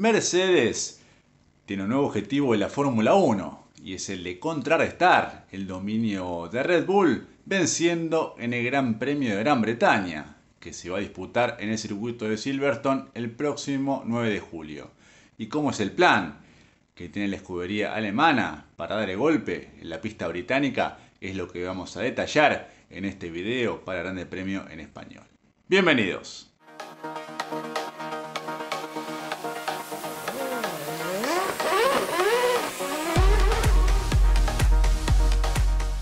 Mercedes tiene un nuevo objetivo en la Fórmula 1 y es el de contrarrestar el dominio de Red Bull venciendo en el Gran Premio de Gran Bretaña, que se va a disputar en el circuito de Silverstone el próximo 9 de julio. ¿Y cómo es el plan? que tiene la escudería alemana para dar el golpe en la pista británica es lo que vamos a detallar en este video para Grande Premio en Español. Bienvenidos.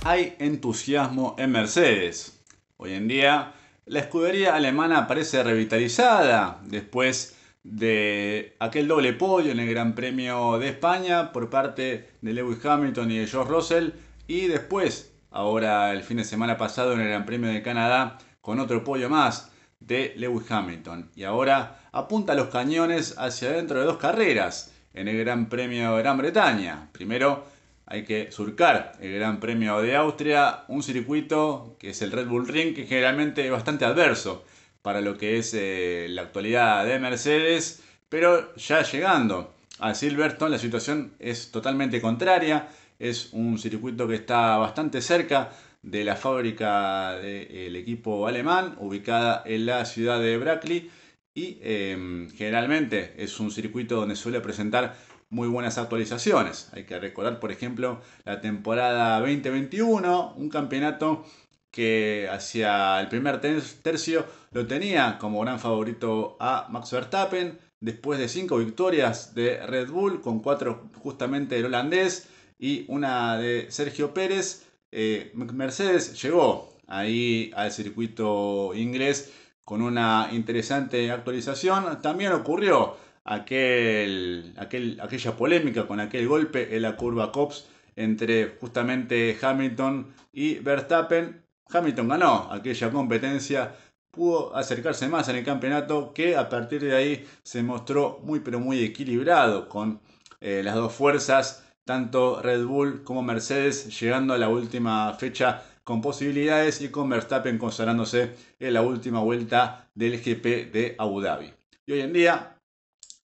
hay entusiasmo en Mercedes. Hoy en día la escudería alemana parece revitalizada después de aquel doble pollo en el Gran Premio de España por parte de Lewis Hamilton y de George Russell y después, ahora el fin de semana pasado en el Gran Premio de Canadá, con otro pollo más de Lewis Hamilton. Y ahora apunta los cañones hacia dentro de dos carreras en el Gran Premio de Gran Bretaña. Primero hay que surcar el Gran Premio de Austria, un circuito que es el Red Bull Ring, que generalmente es bastante adverso para lo que es eh, la actualidad de Mercedes, pero ya llegando a Silverstone la situación es totalmente contraria, es un circuito que está bastante cerca de la fábrica del equipo alemán, ubicada en la ciudad de Brackley, y em, generalmente es un circuito donde suele presentar muy buenas actualizaciones. Hay que recordar, por ejemplo, la temporada 2021, un campeonato que hacia el primer tercio lo tenía como gran favorito a Max Verstappen, después de cinco victorias de Red Bull, con cuatro justamente del holandés y una de Sergio Pérez, eh, Mercedes llegó ahí al circuito inglés con una interesante actualización. También ocurrió aquel, aquel, aquella polémica con aquel golpe en la curva Cops entre justamente Hamilton y Verstappen. Hamilton ganó aquella competencia, pudo acercarse más en el campeonato que a partir de ahí se mostró muy pero muy equilibrado con eh, las dos fuerzas, tanto Red Bull como Mercedes llegando a la última fecha con posibilidades y con Verstappen consagrándose en la última vuelta del GP de Abu Dhabi. Y hoy en día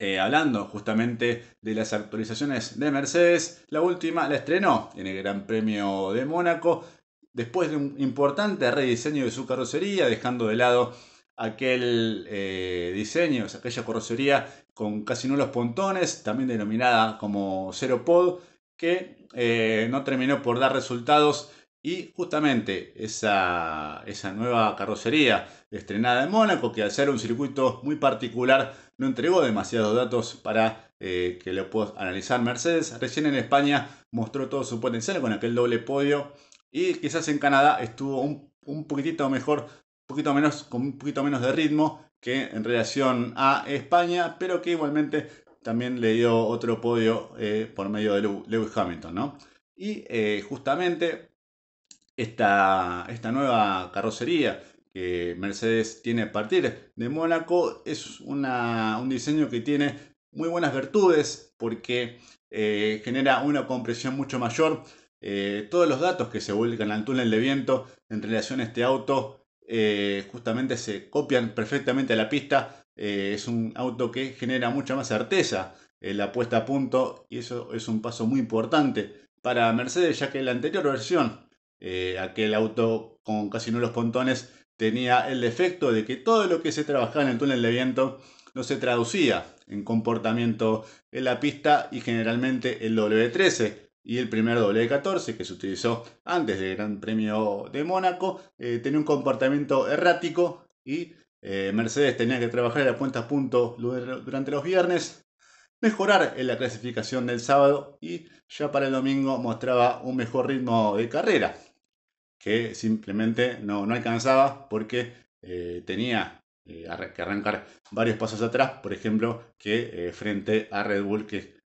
eh, hablando justamente de las actualizaciones de Mercedes, la última la estrenó en el Gran Premio de Mónaco, después de un importante rediseño de su carrocería, dejando de lado aquel eh, diseño, o aquella carrocería con casi nulos pontones, también denominada como Zero Pod, que eh, no terminó por dar resultados y justamente esa, esa nueva carrocería estrenada en Mónaco, que al ser un circuito muy particular no entregó demasiados datos para eh, que lo pueda analizar. Mercedes recién en España mostró todo su potencial con aquel doble podio y quizás en Canadá estuvo un, poquitito mejor, poquito menos, con un poquito menos de ritmo que en relación a España, pero que igualmente también le dio otro podio eh, por medio de Lewis Hamilton, ¿no? Y eh, justamente esta nueva carrocería que Mercedes tiene a partir de Mónaco es un diseño que tiene muy buenas virtudes porque eh, genera una compresión mucho mayor. Eh, todos los datos que se vuelcan al túnel de viento en relación a este auto eh, justamente se copian perfectamente a la pista. es un auto que genera mucha más certeza en la puesta a punto y eso es un paso muy importante para Mercedes ya que la anterior versión, aquel auto con casi nulos pontones, tenía el defecto de que todo lo que se trabajaba en el túnel de viento no se traducía en comportamiento en la pista y generalmente el W13 y el primer W14 que se utilizó antes del Gran Premio de Mónaco eh, tenía un comportamiento errático y eh, Mercedes tenía que trabajar la puesta a punto durante los viernes, mejorar en la clasificación del sábado y ya para el domingo mostraba un mejor ritmo de carrera que simplemente no, alcanzaba porque eh, tenía eh, que arrancar varios pasos atrás, por ejemplo, que eh, frente a Red Bull, que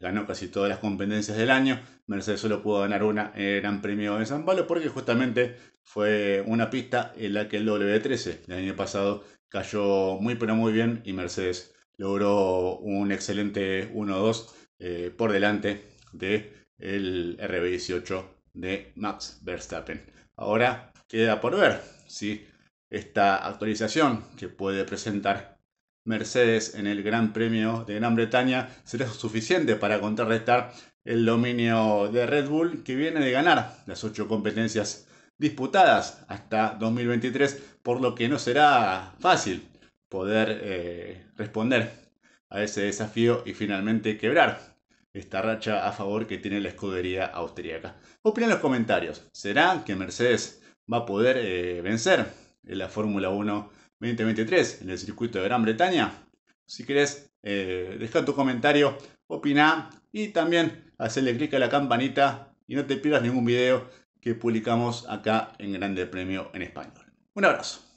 ganó casi todas las competencias del año, Mercedes solo pudo ganar una en Gran Premio de San porque justamente fue una pista en la que el W13 el año pasado cayó muy pero muy bien y Mercedes logró un excelente 1-2 por delante de RB18 de Max Verstappen. Ahora queda por ver si esta actualización que puede presentar Mercedes en el Gran Premio de Gran Bretaña será suficiente para contrarrestar el dominio de Red Bull que viene de ganar las ocho competencias disputadas hasta 2023, por lo que no será fácil poder eh, responder a ese desafío y finalmente quebrar esta racha a favor que tiene la escudería austríaca. Opina en los comentarios, ¿será que Mercedes va a poder eh, vencer en la Fórmula 1 2023 en el circuito de Gran Bretaña? Si querés, eh, deja tu comentario, opina y también hacerle clic a la campanita y no te pierdas ningún video que publicamos acá en Grande Premio en Español. Un abrazo.